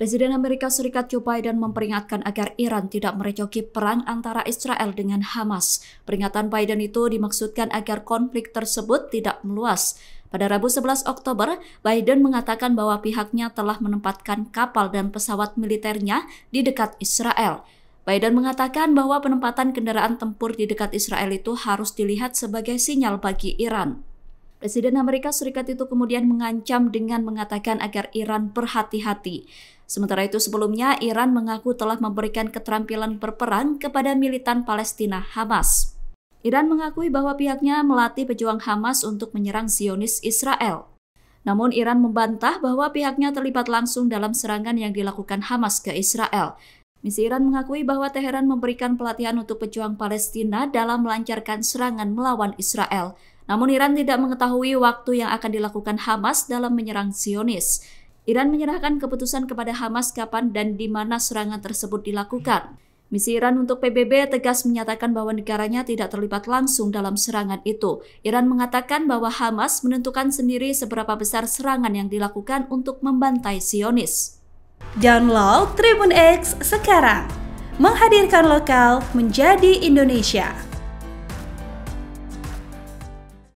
Presiden Amerika Serikat Joe Biden memperingatkan agar Iran tidak merecoki perang antara Israel dengan Hamas. Peringatan Biden itu dimaksudkan agar konflik tersebut tidak meluas. Pada Rabu 11 Oktober, Biden mengatakan bahwa pihaknya telah menempatkan kapal dan pesawat militernya di dekat Israel. Biden mengatakan bahwa penempatan kendaraan tempur di dekat Israel itu harus dilihat sebagai sinyal bagi Iran. Presiden Amerika Serikat itu kemudian mengancam dengan mengatakan agar Iran berhati-hati. Sementara itu sebelumnya Iran mengaku telah memberikan keterampilan berperang kepada militan Palestina Hamas. Iran mengakui bahwa pihaknya melatih pejuang Hamas untuk menyerang Zionis Israel. Namun Iran membantah bahwa pihaknya terlibat langsung dalam serangan yang dilakukan Hamas ke Israel. Misi Iran mengakui bahwa Teheran memberikan pelatihan untuk pejuang Palestina dalam melancarkan serangan melawan Israel. Namun Iran tidak mengetahui waktu yang akan dilakukan Hamas dalam menyerang Zionis. Iran menyerahkan keputusan kepada Hamas kapan dan di mana serangan tersebut dilakukan. Misi Iran untuk PBB tegas menyatakan bahwa negaranya tidak terlibat langsung dalam serangan itu. Iran mengatakan bahwa Hamas menentukan sendiri seberapa besar serangan yang dilakukan untuk membantai Zionis. Download Tribun X sekarang, menghadirkan lokal menjadi Indonesia.